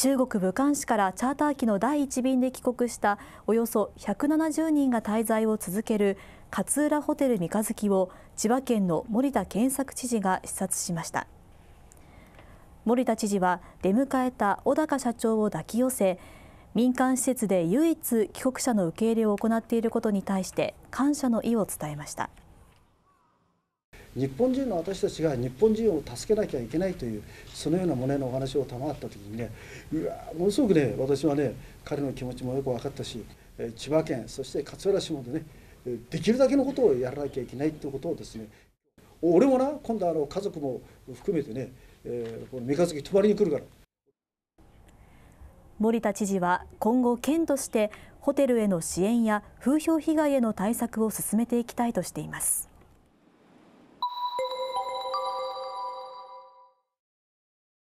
中国武漢市からチャーター機の第1便で帰国したおよそ170人が滞在を続ける勝浦ホテル三日月を千葉県の森田健作知事が視察しました森田知事は出迎えた小高社長を抱き寄せ民間施設で唯一帰国者の受け入れを行っていることに対して感謝の意を伝えました。日本人の私たちが日本人を助けなきゃいけないというそのような胸のお話を賜った時にねうわものすごくね私はね彼の気持ちもよく分かったし千葉県そして勝浦市までねできるだけのことをやらなきゃいけないということをですね俺もな今度あの家族も含めてね、えー、この三日月泊まりに来るから。森田知事は今後県としてホテルへの支援や風評被害への対策を進めていきたいとしています。